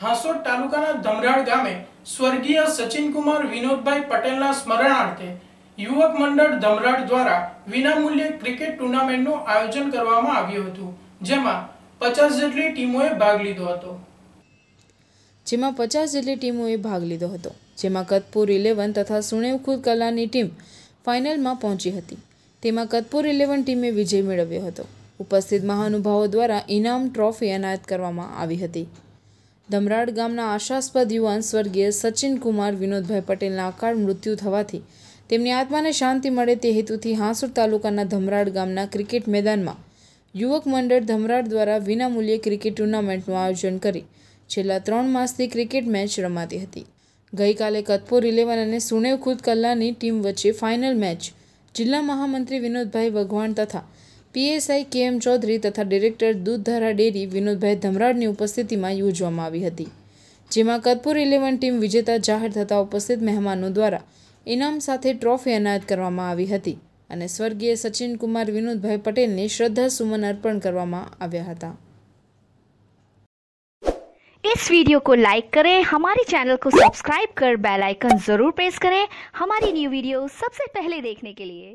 હાંસોટ તાલુકાના ધમરાળ ગામે સ્વર્ગીય સચિનકુમાર વિનોદભાઈ પટેલના સ્મરણાર્થે યુવક મંડળ ધમરાળ દ્વારા વિનામૂલ્યે ક્રિકેટ ટુર્નામેન્ટનું આયોજન કરવામાં આવ્યું હતું જેમાં પચાસ જેટલી ટીમોએ ભાગ લીધો હતો જેમાં પચાસ જેટલી ટીમોએ ભાગ લીધો હતો જેમાં કતપુર ઇલેવન તથા સુણેવ ખુદ કલાની ટીમ ફાઇનલમાં પહોંચી હતી તેમાં કતપુર ઇલેવન ટીમે વિજય મેળવ્યો હતો ઉપસ્થિત મહાનુભાવો દ્વારા ઇનામ ટ્રોફી એનાયત કરવામાં આવી હતી ધમરાડ ગામના આશાસ્પદ યુવાન સ્વર્ગીય સચિનકુમાર વિનોદભાઈ પટેલના અકાળ મૃત્યુ થવાથી તેમની આત્માને શાંતિ મળે તે હેતુથી હાંસુર તાલુકાના ધમરાડ ગામના ક્રિકેટ મેદાનમાં યુવક મંડળ ધમરાડ દ્વારા વિનામૂલ્યે ક્રિકેટ ટુર્નામેન્ટનું આયોજન કરી છેલ્લા ત્રણ માસથી ક્રિકેટ મેચ રમાતી હતી ગઈકાલે કતપોર ઇલેવન અને સુનેવ ખુદ કલ્લાની ટીમ વચ્ચે ફાઇનલ મેચ જિલ્લા મહામંત્રી વિનોદભાઈ વઘવાણ તથા પીએસઆઈ કે એમ ચૌધરી તથા ડિરેક્ટર દૂધધારા ડેરી વિનોદભાઈ ધમરાડની ઉપસ્થિતિમાં યોજવામાં આવી હતી જેમાં કતપુર ઇલેવન ટીમ વિજેતા જાહેર થતા ઉપસ્થિત મહેમાનો દ્વારા ઇનામ સાથે ટ્રોફી એનાયત કરવામાં આવી હતી અને સ્વર્ગીય સચિન કુમાર વિનોદભાઈ પટેલને શ્રદ્ધા સુમન અર્પણ કરવામાં આવ્યા હતા इस वीडियो को लाइक करें हमारे चैनल को सब्सक्राइब कर बेल आइकन ज़रूर प्रेस करें हमारी न्यू वीडियो सबसे पहले देखने के लिए